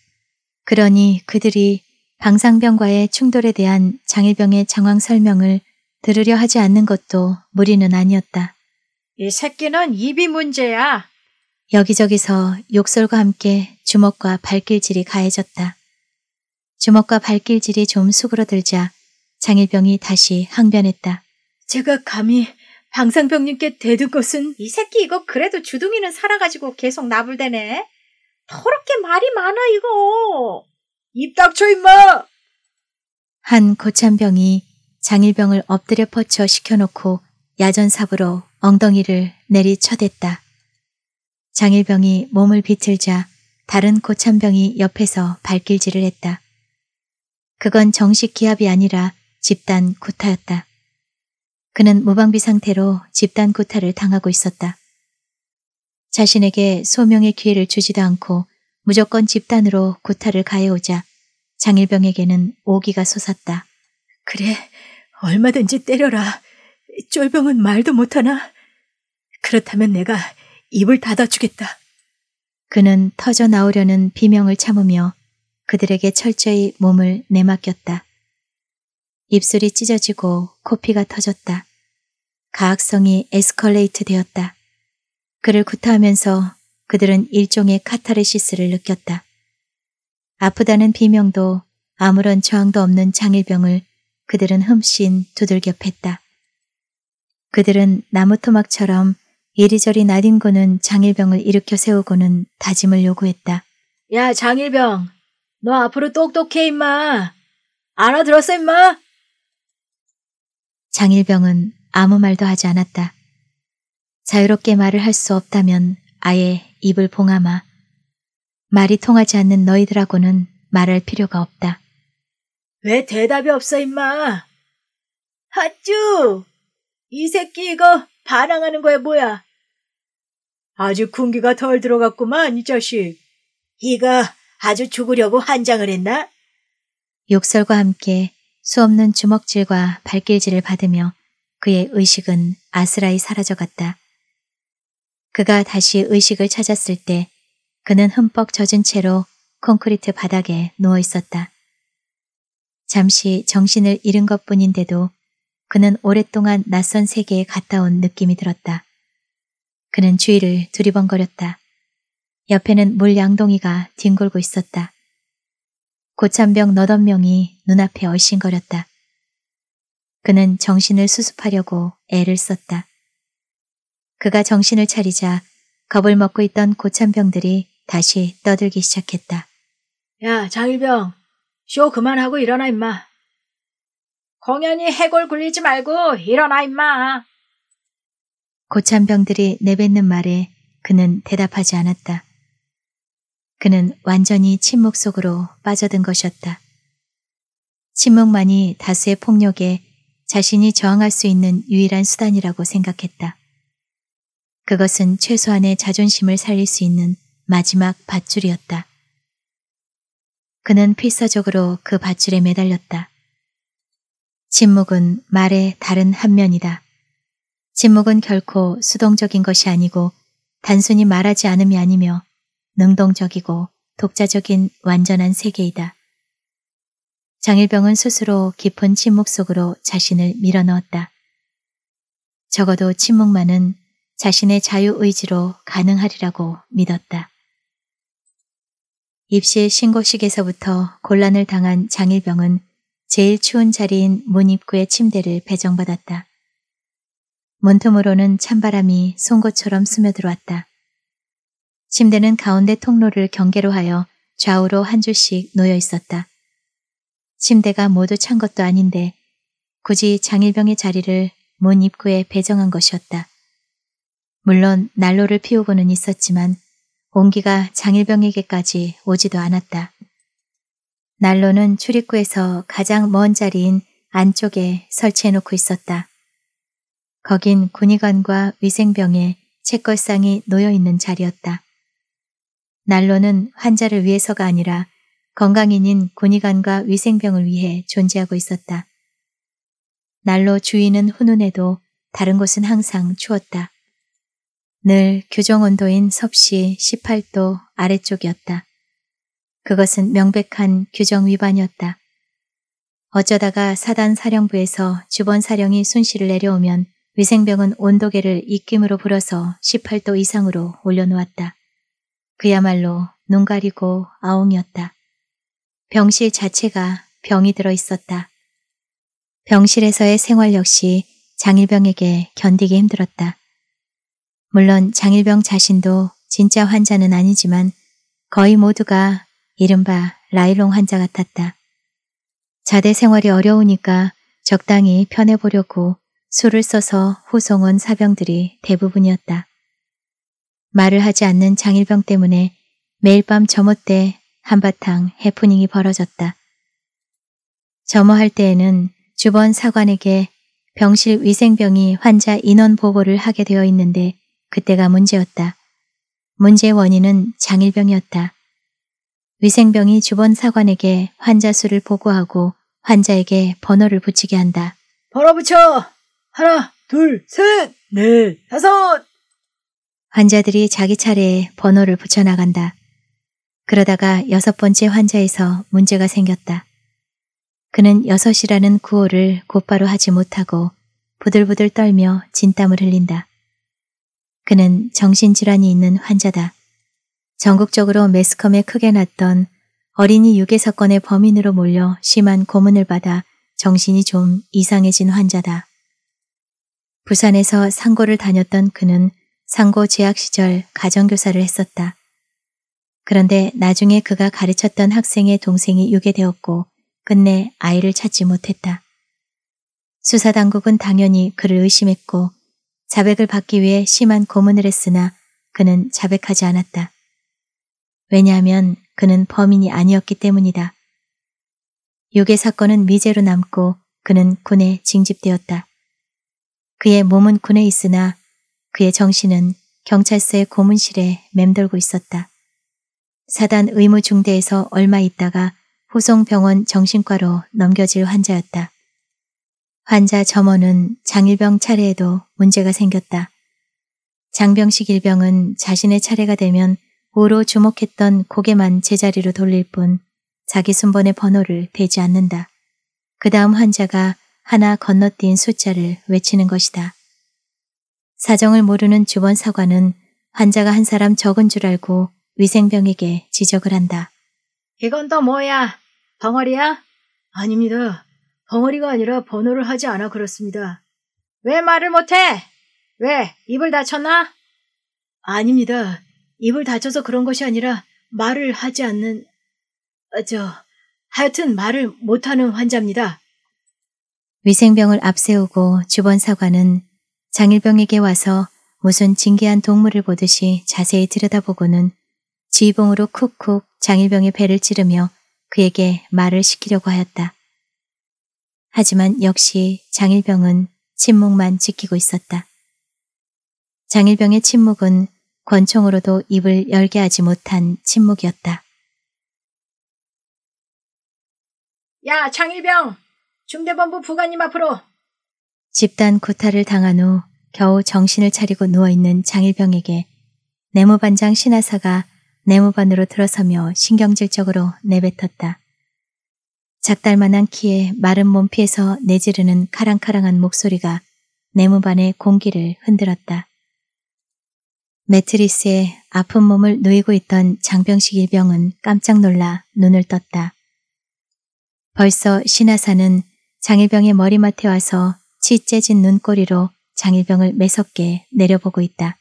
그러니 그들이 방상병과의 충돌에 대한 장일병의 정황 설명을 들으려 하지 않는 것도 무리는 아니었다. 이 새끼는 입이 문제야. 여기저기서 욕설과 함께 주먹과 발길질이 가해졌다. 주먹과 발길질이 좀 수그러들자 장일병이 다시 항변했다. 제가 감히 방상병님께 대둔것은이 새끼 이거 그래도 주둥이는 살아가지고 계속 나불대네. 더럽게 말이 많아 이거. 입 닥쳐 임마. 한 고참병이 장일병을 엎드려 퍼쳐 시켜놓고 야전삽으로 엉덩이를 내리쳐댔다. 장일병이 몸을 비틀자 다른 고참병이 옆에서 발길질을 했다. 그건 정식 기합이 아니라 집단 구타였다. 그는 무방비 상태로 집단 구타를 당하고 있었다. 자신에게 소명의 기회를 주지도 않고 무조건 집단으로 구타를 가해오자 장일병에게는 오기가 솟았다. 그래, 얼마든지 때려라. 쫄병은 말도 못하나? 그렇다면 내가 입을 닫아주겠다. 그는 터져 나오려는 비명을 참으며 그들에게 철저히 몸을 내맡겼다. 입술이 찢어지고 코피가 터졌다. 가학성이 에스컬레이트 되었다. 그를 구타하면서 그들은 일종의 카타르시스를 느꼈다. 아프다는 비명도 아무런 저항도 없는 장일병을 그들은 흠씬 두들겨 팼다. 그들은 나무토막처럼 이리저리 나뒹구는 장일병을 일으켜 세우고는 다짐을 요구했다. 야 장일병 너 앞으로 똑똑해 임마 알아들었어 임마 장일병은 아무 말도 하지 않았다. 자유롭게 말을 할 수 없다면 아예 입을 봉하마 말이 통하지 않는 너희들하고는 말할 필요가 없다. 왜 대답이 없어 임마. 핫쭈! 이 새끼 이거 반항하는 거야 뭐야? 아주 군기가 덜 들어갔구만 이 자식. 이가 아주 죽으려고 환장을 했나? 욕설과 함께 수없는 주먹질과 발길질을 받으며 그의 의식은 아스라이 사라져갔다. 그가 다시 의식을 찾았을 때 그는 흠뻑 젖은 채로 콘크리트 바닥에 누워 있었다. 잠시 정신을 잃은 것 뿐인데도 그는 오랫동안 낯선 세계에 갔다 온 느낌이 들었다. 그는 주위를 두리번거렸다. 옆에는 물 양동이가 뒹굴고 있었다. 고참병 너덟 명이 눈앞에 얼씬거렸다. 그는 정신을 수습하려고 애를 썼다. 그가 정신을 차리자 겁을 먹고 있던 고참병들이 다시 떠들기 시작했다. 야, 장일병. 쇼 그만하고 일어나, 임마. 공연히 해골 굴리지 말고 일어나, 임마. 고참병들이 내뱉는 말에 그는 대답하지 않았다. 그는 완전히 침묵 속으로 빠져든 것이었다. 침묵만이 다수의 폭력에 자신이 저항할 수 있는 유일한 수단이라고 생각했다. 그것은 최소한의 자존심을 살릴 수 있는 마지막 밧줄이었다. 그는 필사적으로 그 밧줄에 매달렸다. 침묵은 말의 다른 한 면이다. 침묵은 결코 수동적인 것이 아니고 단순히 말하지 않음이 아니며 능동적이고 독자적인 완전한 세계이다. 장일병은 스스로 깊은 침묵 속으로 자신을 밀어넣었다. 적어도 침묵만은 자신의 자유의지로 가능하리라고 믿었다. 입시 신고식에서부터 곤란을 당한 장일병은 제일 추운 자리인 문 입구의 침대를 배정받았다. 문틈으로는 찬바람이 송곳처럼 스며들어왔다. 침대는 가운데 통로를 경계로 하여 좌우로 한 줄씩 놓여 있었다. 침대가 모두 찬 것도 아닌데 굳이 장일병의 자리를 문 입구에 배정한 것이었다. 물론 난로를 피우고는 있었지만 온기가 장일병에게까지 오지도 않았다. 난로는 출입구에서 가장 먼 자리인 안쪽에 설치해놓고 있었다. 거긴 군의관과 위생병의 책걸상이 놓여있는 자리였다. 난로는 환자를 위해서가 아니라 건강인인 군의관과 위생병을 위해 존재하고 있었다. 난로 주인은 훈훈해도 다른 곳은 항상 추웠다. 늘 규정 온도인 섭씨 18도 아래쪽이었다. 그것은 명백한 규정 위반이었다. 어쩌다가 사단 사령부에서 주번 사령이 순시를 내려오면 위생병은 온도계를 입김으로 불어서 18도 이상으로 올려놓았다. 그야말로 눈 가리고 아웅이었다. 병실 자체가 병이 들어 있었다. 병실에서의 생활 역시 장일병에게 견디기 힘들었다. 물론 장일병 자신도 진짜 환자는 아니지만 거의 모두가 이른바 라일롱 환자 같았다. 자대 생활이 어려우니까 적당히 편해보려고 술을 써서 호송온 사병들이 대부분이었다. 말을 하지 않는 장일병 때문에 매일 밤 점호때 한바탕 해프닝이 벌어졌다. 점호할 때에는 주번 사관에게 병실 위생병이 환자 인원 보고를 하게 되어 있는데 그때가 문제였다. 문제의 원인은 장일병이었다. 위생병이 주번 사관에게 환자 수를 보고하고 환자에게 번호를 붙이게 한다. 번호 붙여! 하나, 둘, 셋, 넷, 네, 다섯, 환자들이 자기 차례에 번호를 붙여나간다. 그러다가 여섯 번째 환자에서 문제가 생겼다. 그는 여섯이라는 구호를 곧바로 하지 못하고 부들부들 떨며 진땀을 흘린다. 그는 정신질환이 있는 환자다. 전국적으로 매스컴에 크게 났던 어린이 유괴 사건의 범인으로 몰려 심한 고문을 받아 정신이 좀 이상해진 환자다. 부산에서 상고를 다녔던 그는 상고 재학 시절 가정교사를 했었다. 그런데 나중에 그가 가르쳤던 학생의 동생이 유괴되었고 끝내 아이를 찾지 못했다. 수사당국은 당연히 그를 의심했고 자백을 받기 위해 심한 고문을 했으나 그는 자백하지 않았다. 왜냐하면 그는 범인이 아니었기 때문이다. 유괴 사건은 미제로 남고 그는 군에 징집되었다. 그의 몸은 군에 있으나 그의 정신은 경찰서의 고문실에 맴돌고 있었다. 사단 의무 중대에서 얼마 있다가 후송병원 정신과로 넘겨질 환자였다. 환자 점원은 장일병 차례에도 문제가 생겼다. 장병식 일병은 자신의 차례가 되면 오로 주목했던 고개만 제자리로 돌릴 뿐 자기 순번의 번호를 대지 않는다. 그 다음 환자가 하나 건너뛴 숫자를 외치는 것이다. 사정을 모르는 주원 사관은 환자가 한 사람 적은 줄 알고 위생병에게 지적을 한다. 이건 또 뭐야? 벙어리야? 아닙니다. 벙어리가 아니라 번호를 하지 않아 그렇습니다. 왜 말을 못해? 왜? 입을 다쳤나? 아닙니다. 입을 다쳐서 그런 것이 아니라 말을 하지 않는... 어, 저... 하여튼 말을 못하는 환자입니다. 위생병을 앞세우고 주번 사관은 장일병에게 와서 무슨 징계한 동물을 보듯이 자세히 들여다보고는 지휘봉으로 쿡쿡 장일병의 배를 찌르며 그에게 말을 시키려고 하였다. 하지만 역시 장일병은 침묵만 지키고 있었다. 장일병의 침묵은 권총으로도 입을 열게 하지 못한 침묵이었다. 야 장일병! 중대본부 부관님 앞으로 집단 구타를 당한 후 겨우 정신을 차리고 누워있는 장일병에게 네모반장 신하사가 네모반으로 들어서며 신경질적으로 내뱉었다. 작달만한 키에 마른 몸피에서 내지르는 카랑카랑한 목소리가 네모반의 공기를 흔들었다. 매트리스에 아픈 몸을 누이고 있던 장병식 일병은 깜짝 놀라 눈을 떴다. 벌써 신하사는 장일병의 머리맡에 와서 치째진 눈꼬리로 장일병을 매섭게 내려보고 있다.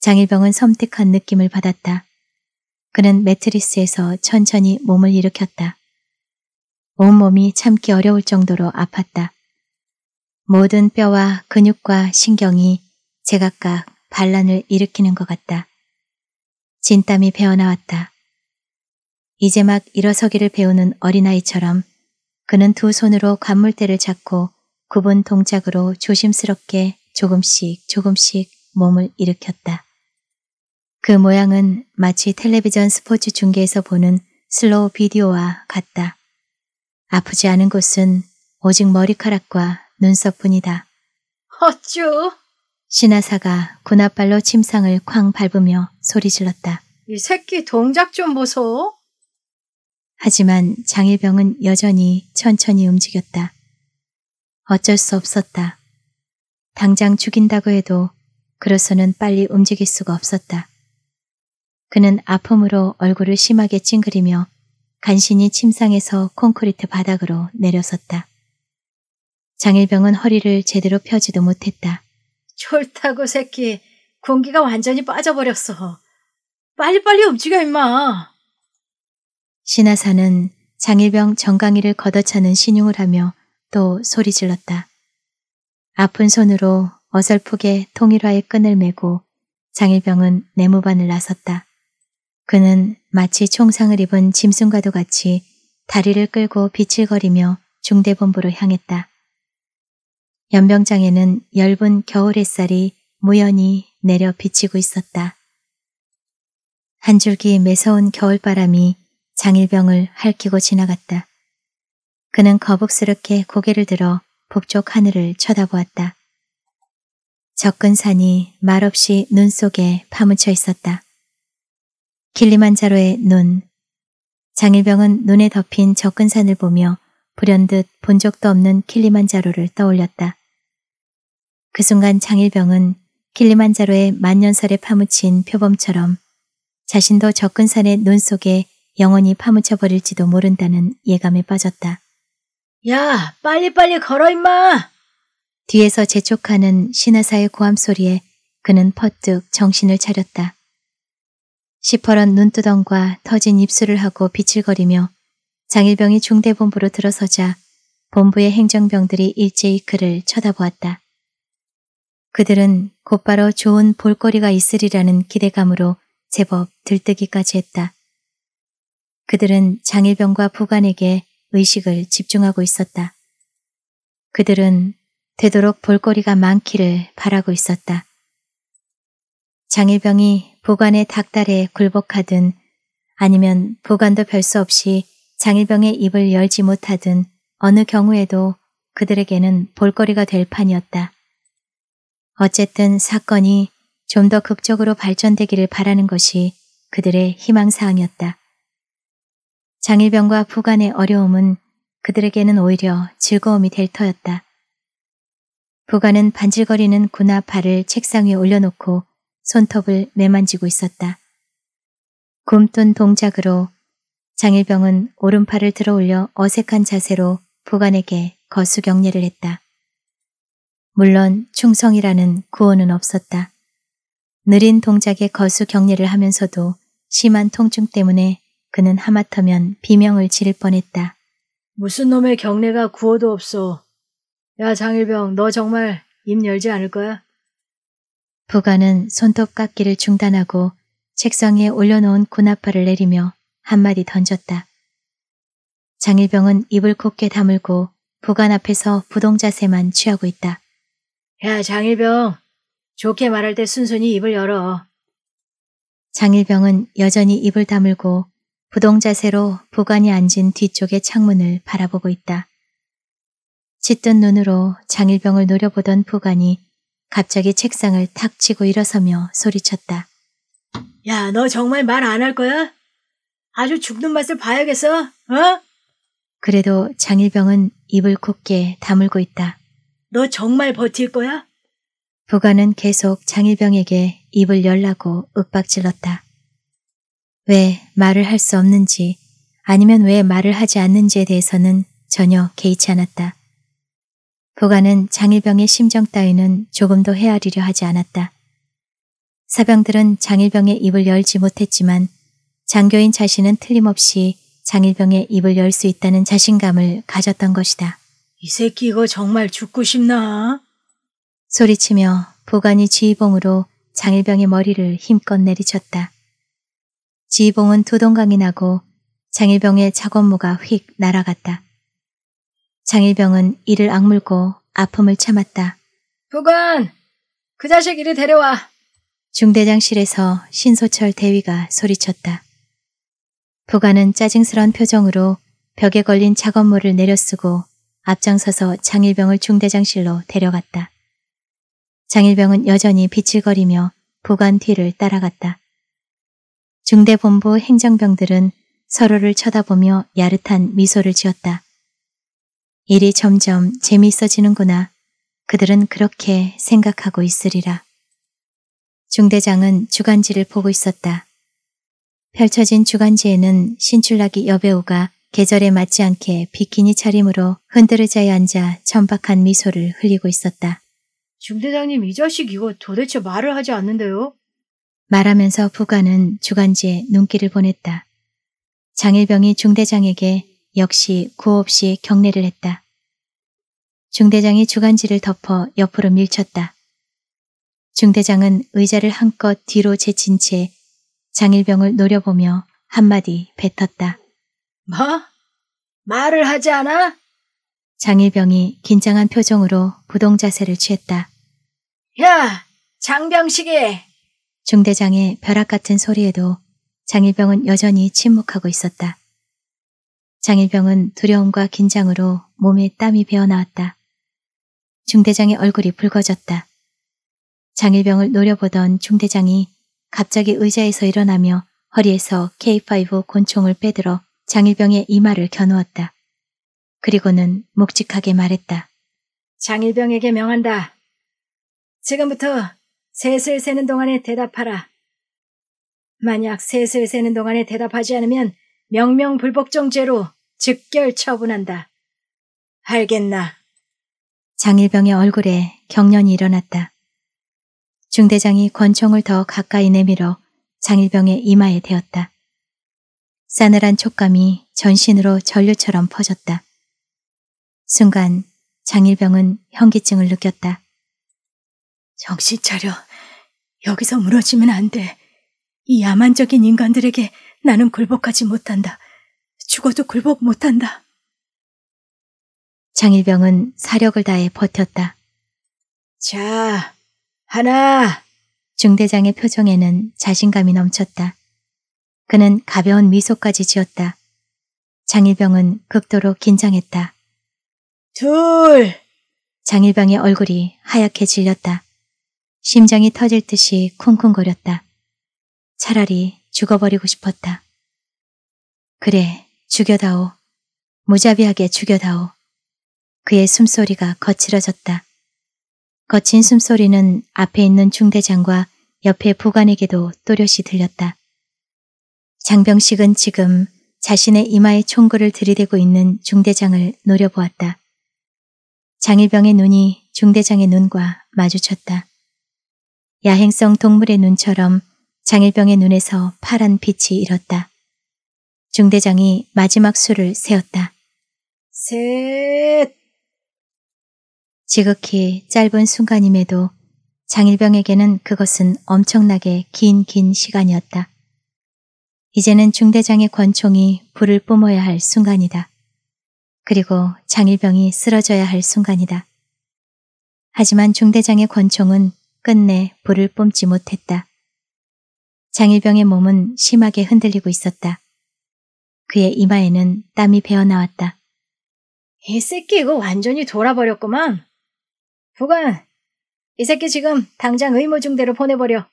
장일병은 섬뜩한 느낌을 받았다. 그는 매트리스에서 천천히 몸을 일으켰다. 온몸이 참기 어려울 정도로 아팠다. 모든 뼈와 근육과 신경이 제각각 반란을 일으키는 것 같다. 진땀이 배어나왔다. 이제 막 일어서기를 배우는 어린아이처럼 그는 두 손으로 관물대를 잡고 굽은 동작으로 조심스럽게 조금씩 조금씩 몸을 일으켰다. 그 모양은 마치 텔레비전 스포츠 중계에서 보는 슬로우 비디오와 같다. 아프지 않은 곳은 오직 머리카락과 눈썹뿐이다. 어쭈! 신하사가 군홧발로 침상을 쾅 밟으며 소리 질렀다. 이 새끼 동작 좀 보소. 하지만 장일병은 여전히 천천히 움직였다. 어쩔 수 없었다. 당장 죽인다고 해도 그로서는 빨리 움직일 수가 없었다. 그는 아픔으로 얼굴을 심하게 찡그리며 간신히 침상에서 콘크리트 바닥으로 내려섰다. 장일병은 허리를 제대로 펴지도 못했다. 졸다고 새끼. 공기가 완전히 빠져버렸어. 빨리빨리 움직여 임마. 신하사는 장일병 정강이를 걷어차는 신용을 하며 또 소리 질렀다. 아픈 손으로 어설프게 통일화의 끈을 메고 장일병은 내무반을 나섰다. 그는 마치 총상을 입은 짐승과도 같이 다리를 끌고 비칠거리며 중대본부로 향했다. 연병장에는 엷은 겨울 햇살이 무연히 내려 비치고 있었다. 한 줄기 매서운 겨울바람이 장일병을 핥히고 지나갔다. 그는 거북스럽게 고개를 들어 북쪽 하늘을 쳐다보았다. 적근 산이 말없이 눈 속에 파묻혀 있었다. 길리만자로의 눈. 장일병은 눈에 덮인 적근 산을 보며 불현듯 본 적도 없는 킬리만자로를 떠올렸다. 그 순간 장일병은 킬리만자로의 만년설에 파묻힌 표범처럼 자신도 적근산의 눈 속에 영원히 파묻혀버릴지도 모른다는 예감에 빠졌다. 야, 빨리빨리 걸어 임마! 뒤에서 재촉하는 신하사의 고함 소리에 그는 퍼뜩 정신을 차렸다. 시퍼런 눈두덩과 터진 입술을 하고 비칠거리며 장일병이 중대본부로 들어서자 본부의 행정병들이 일제히 그를 쳐다보았다. 그들은 곧바로 좋은 볼거리가 있으리라는 기대감으로 제법 들뜨기까지 했다. 그들은 장일병과 부관에게 의식을 집중하고 있었다. 그들은 되도록 볼거리가 많기를 바라고 있었다. 장일병이 보관의 닭다리에 굴복하든 아니면 보관도 별수 없이 장일병의 입을 열지 못하든 어느 경우에도 그들에게는 볼거리가 될 판이었다. 어쨌든 사건이 좀 더 극적으로 발전되기를 바라는 것이 그들의 희망사항이었다. 장일병과 부관의 어려움은 그들에게는 오히려 즐거움이 될 터였다. 부관은 반질거리는 군화 팔을 책상 위에 올려놓고 손톱을 매만지고 있었다. 굼돈 동작으로 장일병은 오른팔을 들어 올려 어색한 자세로 부관에게 거수경례를 했다. 물론 충성이라는 구호는 없었다. 느린 동작에 거수경례를 하면서도 심한 통증 때문에 그는 하마터면 비명을 지를 뻔했다. 무슨 놈의 경례가 구호도 없소. 야 장일병 너 정말 입 열지 않을 거야? 부관은 손톱 깎기를 중단하고 책상에 올려놓은 군화파를 내리며 한마디 던졌다. 장일병은 입을 곱게 다물고 부관 앞에서 부동자세만 취하고 있다. 야 장일병 좋게 말할 때 순순히 입을 열어. 장일병은 여전히 입을 다물고 부동자세로 보관이 앉은 뒤쪽의 창문을 바라보고 있다. 짙은 눈으로 장일병을 노려보던 보관이 갑자기 책상을 탁 치고 일어서며 소리쳤다. 야, 너 정말 말 안 할 거야? 아주 죽는 맛을 봐야겠어, 어? 그래도 장일병은 입을 굳게 다물고 있다. 너 정말 버틸 거야? 부관은 계속 장일병에게 입을 열라고 윽박질렀다. 왜 말을 할 수 없는지 아니면 왜 말을 하지 않는지에 대해서는 전혀 개의치 않았다. 보관은 장일병의 심정 따위는 조금도 헤아리려 하지 않았다. 사병들은 장일병의 입을 열지 못했지만 장교인 자신은 틀림없이 장일병의 입을 열 수 있다는 자신감을 가졌던 것이다. 이 새끼 이거 정말 죽고 싶나? 소리치며 보관이 지휘봉으로 장일병의 머리를 힘껏 내리쳤다. 지봉은 두동강이 나고 장일병의 작업무가휙 날아갔다. 장일병은 이를 악물고 아픔을 참았다. 부관! 그 자식 이리 데려와! 중대장실에서 신소철 대위가 소리쳤다. 부관은 짜증스러운 표정으로 벽에 걸린 작업모를 내려쓰고 앞장서서 장일병을 중대장실로 데려갔다. 장일병은 여전히 비칠거리며 부관 뒤를 따라갔다. 중대본부 행정병들은 서로를 쳐다보며 야릇한 미소를 지었다. 일이 점점 재미있어지는구나. 그들은 그렇게 생각하고 있으리라. 중대장은 주간지를 보고 있었다. 펼쳐진 주간지에는 신출나기 여배우가 계절에 맞지 않게 비키니 차림으로 흔들어져 앉아 천박한 미소를 흘리고 있었다. 중대장님 이 자식 이거 도대체 말을 하지 않는데요? 말하면서 부관은 주간지에 눈길을 보냈다. 장일병이 중대장에게 역시 구호 없이 경례를 했다. 중대장이 주간지를 덮어 옆으로 밀쳤다. 중대장은 의자를 한껏 뒤로 제친 채 장일병을 노려보며 한마디 뱉었다. 뭐? 말을 하지 않아? 장일병이 긴장한 표정으로 부동자세를 취했다. 야, 장병식이 중대장의 벼락 같은 소리에도 장일병은 여전히 침묵하고 있었다. 장일병은 두려움과 긴장으로 몸에 땀이 배어나왔다. 중대장의 얼굴이 붉어졌다. 장일병을 노려보던 중대장이 갑자기 의자에서 일어나며 허리에서 K5 곤총을 빼들어 장일병의 이마를 겨누었다. 그리고는 묵직하게 말했다. 장일병에게 명한다. 지금부터 셋을 세는 동안에 대답하라. 만약 셋을 세는 동안에 대답하지 않으면 명명불복종죄로 즉결 처분한다. 알겠나? 장일병의 얼굴에 경련이 일어났다. 중대장이 권총을 더 가까이 내밀어 장일병의 이마에 대었다. 싸늘한 촉감이 전신으로 전류처럼 퍼졌다. 순간 장일병은 현기증을 느꼈다. 정신 차려. 여기서 무너지면 안 돼. 이 야만적인 인간들에게 나는 굴복하지 못한다. 죽어도 굴복 못한다. 장일병은 사력을 다해 버텼다. 자, 하나! 중대장의 표정에는 자신감이 넘쳤다. 그는 가벼운 미소까지 지었다. 장일병은 극도로 긴장했다. 둘! 장일병의 얼굴이 하얗게 질렸다. 심장이 터질 듯이 쿵쿵거렸다. 차라리 죽어버리고 싶었다. 그래, 죽여다오. 무자비하게 죽여다오. 그의 숨소리가 거칠어졌다. 거친 숨소리는 앞에 있는 중대장과 옆에부관에게도 또렷이 들렸다. 장병식은 지금 자신의 이마에 총구를 들이대고 있는 중대장을 노려보았다. 장일병의 눈이 중대장의 눈과 마주쳤다. 야행성 동물의 눈처럼 장일병의 눈에서 파란 빛이 일었다. 중대장이 마지막 수를 세었다. 셋! 지극히 짧은 순간임에도 장일병에게는 그것은 엄청나게 긴긴 긴 시간이었다. 이제는 중대장의 권총이 불을 뿜어야 할 순간이다. 그리고 장일병이 쓰러져야 할 순간이다. 하지만 중대장의 권총은 끝내 불을 뿜지 못했다. 장일병의 몸은 심하게 흔들리고 있었다. 그의 이마에는 땀이 배어나왔다. 이 새끼 이거 완전히 돌아버렸구만. 부관, 이 새끼 지금 당장 의무중대로 보내버려.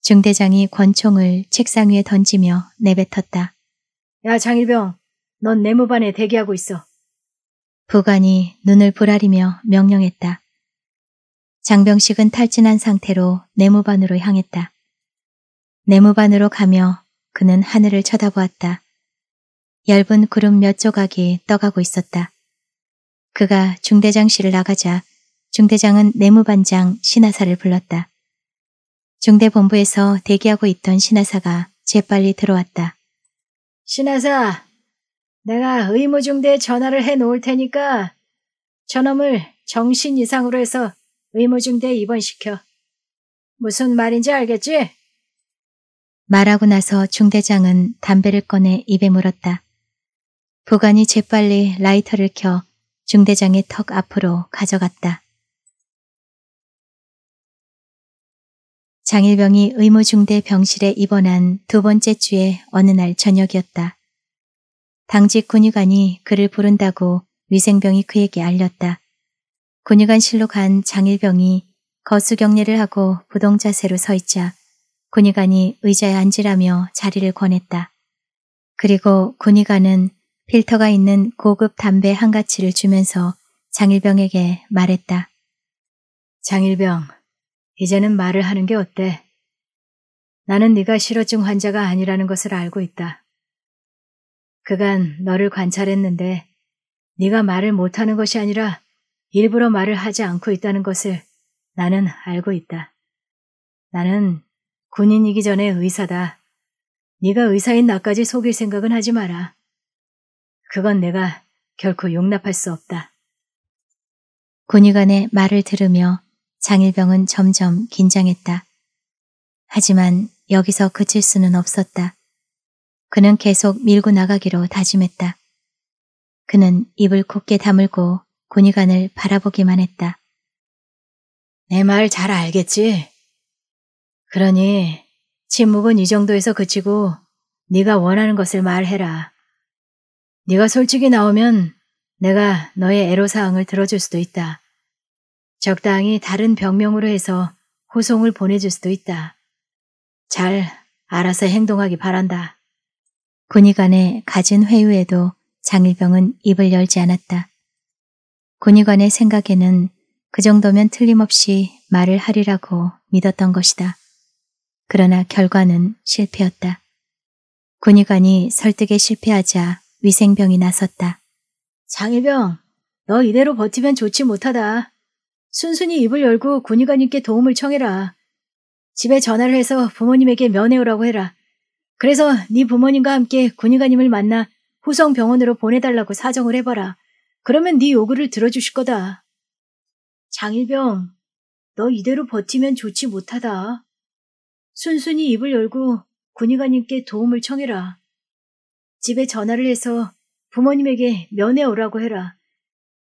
중대장이 권총을 책상 위에 던지며 내뱉었다. 야 장일병, 넌 내무반에 대기하고 있어. 부관이 눈을 부라리며 명령했다. 장병식은 탈진한 상태로 네모반으로 향했다. 네모반으로 가며 그는 하늘을 쳐다보았다. 얇은 구름 몇 조각이 떠가고 있었다. 그가 중대장실을 나가자 중대장은 내무반장 신하사를 불렀다. 중대본부에서 대기하고 있던 신하사가 재빨리 들어왔다. 신하사, 내가 의무중대에 전화를 해놓을 테니까 저놈을 정신 이상으로 해서 의무중대 입원시켜. 무슨 말인지 알겠지? 말하고 나서 중대장은 담배를 꺼내 입에 물었다. 보관이 재빨리 라이터를 켜 중대장의 턱 앞으로 가져갔다. 장일병이 의무중대 병실에 입원한 두 번째 주의 어느 날 저녁이었다. 당직 군의관이 그를 부른다고 위생병이 그에게 알렸다. 군의관실로 간 장일병이 거수경례를 하고 부동자세로 서 있자 군의관이 의자에 앉으라며 자리를 권했다. 그리고 군의관은 필터가 있는 고급 담배 한 가치를 주면서 장일병에게 말했다. 장일병, 이제는 말을 하는 게 어때? 나는 네가 실어증 환자가 아니라는 것을 알고 있다. 그간 너를 관찰했는데 네가 말을 못하는 것이 아니라 일부러 말을 하지 않고 있다는 것을 나는 알고 있다. 나는 군인이기 전에 의사다. 네가 의사인 나까지 속일 생각은 하지 마라. 그건 내가 결코 용납할 수 없다. 군의관의 말을 들으며 장일병은 점점 긴장했다. 하지만 여기서 그칠 수는 없었다. 그는 계속 밀고 나가기로 다짐했다. 그는 입을 곧게 다물고 군의관을 바라보기만 했다. 내 말 잘 알겠지? 그러니 침묵은 이 정도에서 그치고 네가 원하는 것을 말해라. 네가 솔직히 나오면 내가 너의 애로사항을 들어줄 수도 있다. 적당히 다른 병명으로 해서 호송을 보내줄 수도 있다. 잘 알아서 행동하기 바란다. 군의관의 가진 회유에도 장일병은 입을 열지 않았다. 군의관의 생각에는 그 정도면 틀림없이 말을 하리라고 믿었던 것이다. 그러나 결과는 실패였다. 군의관이 설득에 실패하자 위생병이 나섰다. 장일병, 너 이대로 버티면 좋지 못하다. 순순히 입을 열고 군의관님께 도움을 청해라. 집에 전화를 해서 부모님에게 면회오라고 해라. 그래서 네 부모님과 함께 군의관님을 만나 후성병원으로 보내달라고 사정을 해봐라. 그러면 네 요구를 들어주실 거다. 장일병, 너 이대로 버티면 좋지 못하다. 순순히 입을 열고 군의관님께 도움을 청해라. 집에 전화를 해서 부모님에게 면회 오라고 해라.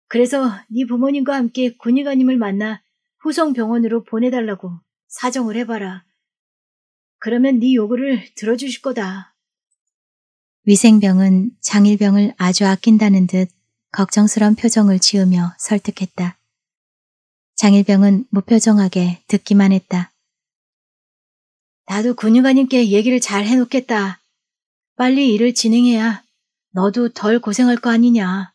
그래서 네 부모님과 함께 군의관님을 만나 후성병원으로 보내달라고 사정을 해봐라. 그러면 네 요구를 들어주실 거다. 위생병은 장일병을 아주 아낀다는 듯 걱정스런 표정을 지으며 설득했다. 장일병은 무표정하게 듣기만 했다. 나도 군유관님께 얘기를 잘 해놓겠다. 빨리 일을 진행해야 너도 덜 고생할 거 아니냐.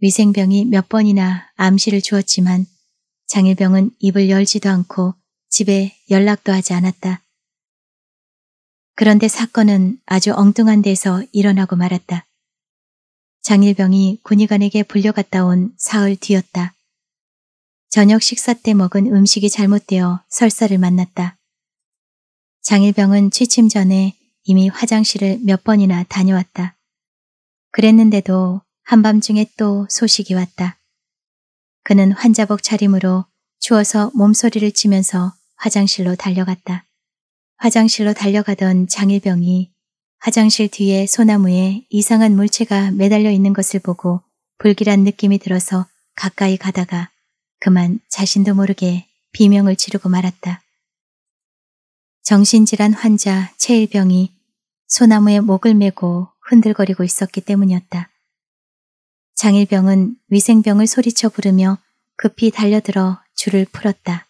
위생병이 몇 번이나 암시를 주었지만 장일병은 입을 열지도 않고 집에 연락도 하지 않았다. 그런데 사건은 아주 엉뚱한 데서 일어나고 말았다. 장일병이 군의관에게 불려갔다 온 사흘 뒤였다. 저녁 식사 때 먹은 음식이 잘못되어 설사를 만났다. 장일병은 취침 전에 이미 화장실을 몇 번이나 다녀왔다. 그랬는데도 한밤중에 또 소식이 왔다. 그는 환자복 차림으로 추워서 몸소리를 치면서 화장실로 달려갔다. 화장실로 달려가던 장일병이 화장실 뒤에 소나무에 이상한 물체가 매달려 있는 것을 보고 불길한 느낌이 들어서 가까이 가다가 그만 자신도 모르게 비명을 지르고 말았다. 정신질환 환자 최일병이 소나무에 목을 메고 흔들거리고 있었기 때문이었다. 장일병은 위생병을 소리쳐 부르며 급히 달려들어 줄을 풀었다.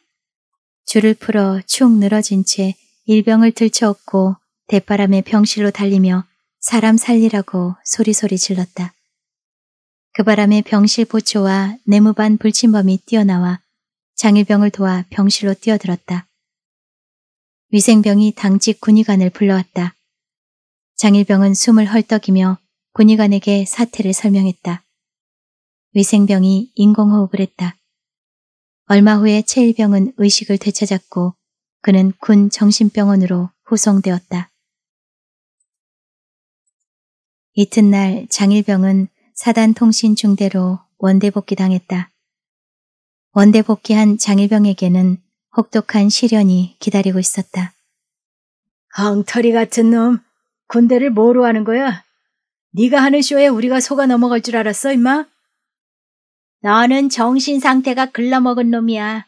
줄을 풀어 축 늘어진 채 일병을 들쳐업고 대바람에 병실로 달리며 사람 살리라고 소리소리 질렀다. 그 바람에 병실 보초와 내무반 불침범이 뛰어나와 장일병을 도와 병실로 뛰어들었다. 위생병이 당직 군의관을 불러왔다. 장일병은 숨을 헐떡이며 군의관에게 사태를 설명했다. 위생병이 인공호흡을 했다. 얼마 후에 최일병은 의식을 되찾았고 그는 군 정신병원으로 후송되었다. 이튿날 장일병은 사단통신 중대로 원대복귀 당했다. 원대복귀한 장일병에게는 혹독한 시련이 기다리고 있었다. 엉터리 같은 놈, 군대를 뭐로 하는 거야? 네가 하는 쇼에 우리가 속아 넘어갈 줄 알았어, 임마? 너는 정신 상태가 글러먹은 놈이야.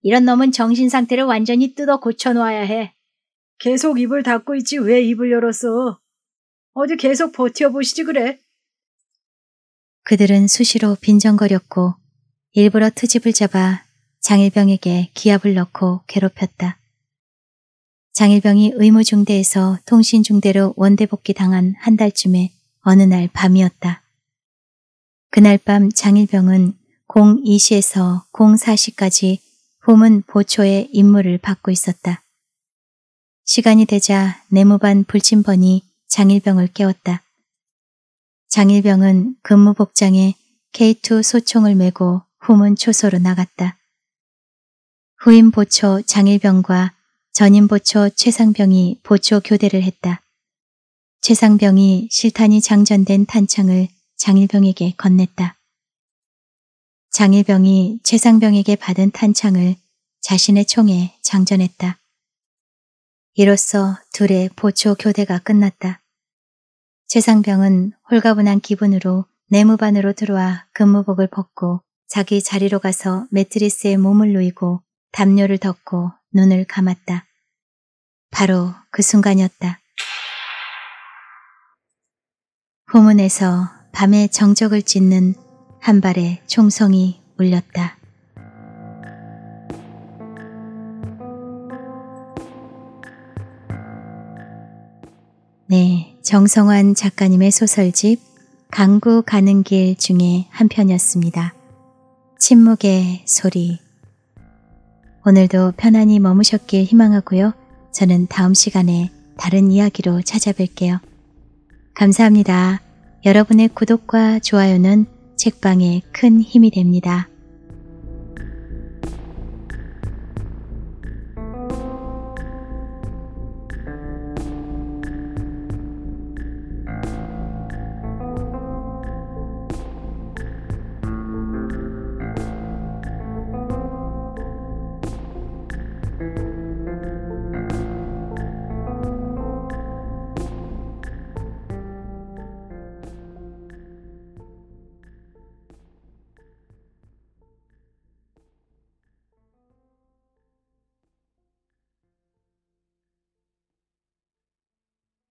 이런 놈은 정신 상태를 완전히 뜯어 고쳐놓아야 해. 계속 입을 닫고 있지 왜 입을 열었어? 어디 계속 버텨보시지 그래. 그들은 수시로 빈정거렸고 일부러 트집을 잡아 장일병에게 기합을 넣고 괴롭혔다. 장일병이 의무중대에서 통신중대로 원대복귀 당한 한 달쯤에 어느 날 밤이었다. 그날 밤 장일병은 02시에서 04시까지 홈은 보초의 임무를 받고 있었다. 시간이 되자 내무반 불침번이 장일병을 깨웠다. 장일병은 근무복장에 K2 소총을 메고 후문 초소로 나갔다. 후임 보초 장일병과 전임 보초 최상병이 보초 교대를 했다. 최상병이 실탄이 장전된 탄창을 장일병에게 건넸다. 장일병이 최상병에게 받은 탄창을 자신의 총에 장전했다. 이로써 둘의 보초 교대가 끝났다. 최상병은 홀가분한 기분으로 내무반으로 들어와 근무복을 벗고 자기 자리로 가서 매트리스에 몸을 누이고 담요를 덮고 눈을 감았다. 바로 그 순간이었다. 후문에서 밤에 정적을 찢는 한 발의 총성이 울렸다. 네, 정성환 작가님의 소설집 강구 가는 길 중에 한 편이었습니다. 침묵의 소리. 오늘도 편안히 머무셨길 희망하고요. 저는 다음 시간에 다른 이야기로 찾아뵐게요. 감사합니다. 여러분의 구독과 좋아요는 책방에 큰 힘이 됩니다.